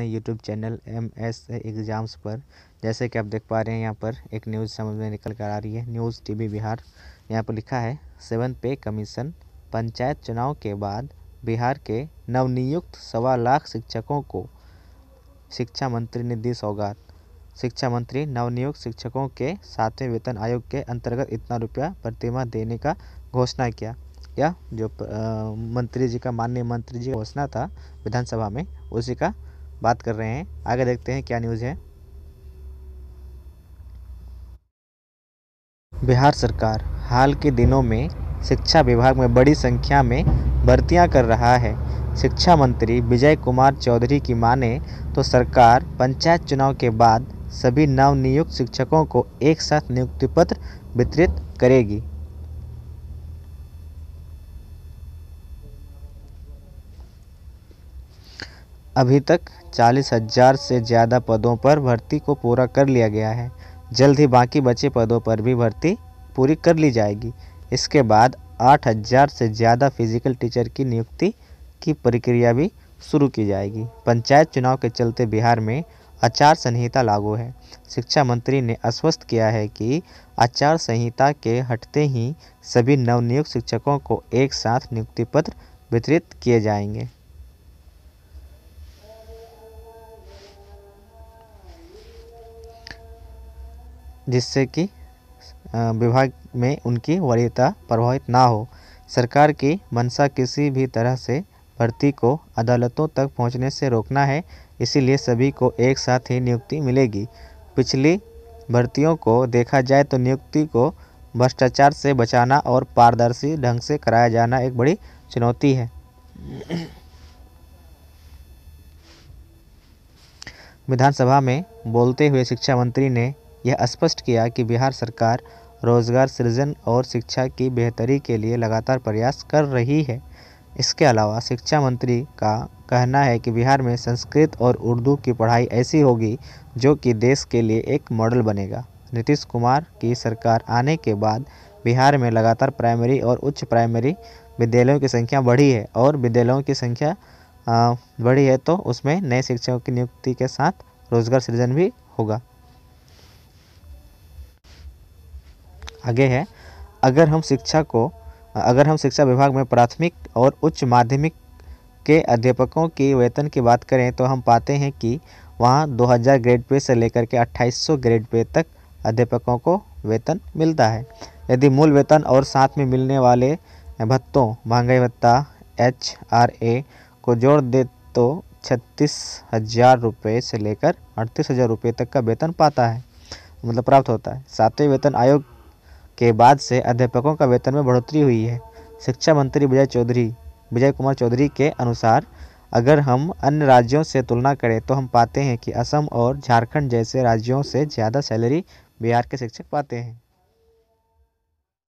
अपने YouTube channel M S exams पर जैसे कि आप देख पा रहे हैं यहाँ पर एक न्यूज़ समझ में निकल कर आ रही है न्यूज़ टी बिहार यहाँ पर लिखा है सेवन पे कमीशन पंचायत चुनाव के बाद बिहार के नवनियुक्त सवा लाख शिक्षकों को शिक्षा मंत्री ने दी सौगात शिक्षा मंत्री नवनियुक्त शिक्षकों के सातवें वेतन आयोग के अंतर्गत इतना रुपया प्रतिमा देने का घोषणा किया या जो मंत्री जी का माननीय मंत्री जी घोषणा था विधानसभा में उसी का बात कर रहे हैं आगे देखते हैं क्या न्यूज़ है बिहार सरकार हाल के दिनों में शिक्षा विभाग में बड़ी संख्या में भर्तियां कर रहा है शिक्षा मंत्री विजय कुमार चौधरी की माने तो सरकार पंचायत चुनाव के बाद सभी नवनियुक्त शिक्षकों को एक साथ नियुक्ति पत्र वितरित करेगी अभी तक चालीस हजार से ज़्यादा पदों पर भर्ती को पूरा कर लिया गया है जल्द ही बाकी बचे पदों पर भी भर्ती पूरी कर ली जाएगी इसके बाद आठ हजार से ज़्यादा फिजिकल टीचर की नियुक्ति की प्रक्रिया भी शुरू की जाएगी पंचायत चुनाव के चलते बिहार में आचार संहिता लागू है शिक्षा मंत्री ने आश्वस्त किया है कि आचार संहिता के हटते ही सभी नवनियुक्त शिक्षकों को एक साथ नियुक्ति पत्र वितरित किए जाएंगे जिससे कि विभाग में उनकी वरीयता प्रभावित ना हो सरकार की मंशा किसी भी तरह से भर्ती को अदालतों तक पहुंचने से रोकना है इसीलिए सभी को एक साथ ही नियुक्ति मिलेगी पिछली भर्तियों को देखा जाए तो नियुक्ति को भ्रष्टाचार से बचाना और पारदर्शी ढंग से कराया जाना एक बड़ी चुनौती है विधानसभा में बोलते हुए शिक्षा मंत्री ने यह स्पष्ट किया कि बिहार सरकार रोजगार सृजन और शिक्षा की बेहतरी के लिए लगातार प्रयास कर रही है इसके अलावा शिक्षा मंत्री का कहना है कि बिहार में संस्कृत और उर्दू की पढ़ाई ऐसी होगी जो कि देश के लिए एक मॉडल बनेगा नीतीश कुमार की सरकार आने के बाद बिहार में लगातार प्राइमरी और उच्च प्राइमरी विद्यालयों की संख्या बढ़ी है और विद्यालयों की संख्या बढ़ी है तो उसमें नए शिक्षकों की नियुक्ति के साथ रोजगार सृजन भी होगा आगे है अगर हम शिक्षा को अगर हम शिक्षा विभाग में प्राथमिक और उच्च माध्यमिक के अध्यापकों के वेतन की बात करें तो हम पाते हैं कि वहाँ 2000 ग्रेड पे से लेकर के 2800 ग्रेड पे तक अध्यापकों को वेतन मिलता है यदि मूल वेतन और साथ में मिलने वाले भत्तों महंगाई भत्ता एच आर ए को जोड़ दे तो छत्तीस हज़ार रुपये से लेकर अड़तीस हज़ार रुपये तक का वेतन पाता है मतलब प्राप्त होता है सातवें वेतन आयोग के बाद से अध्यापकों का वेतन में बढ़ोतरी हुई है शिक्षा मंत्री विजय चौधरी विजय कुमार चौधरी के अनुसार अगर हम अन्य राज्यों से तुलना करें तो हम पाते हैं कि असम और झारखंड जैसे राज्यों से ज़्यादा सैलरी बिहार के शिक्षक पाते हैं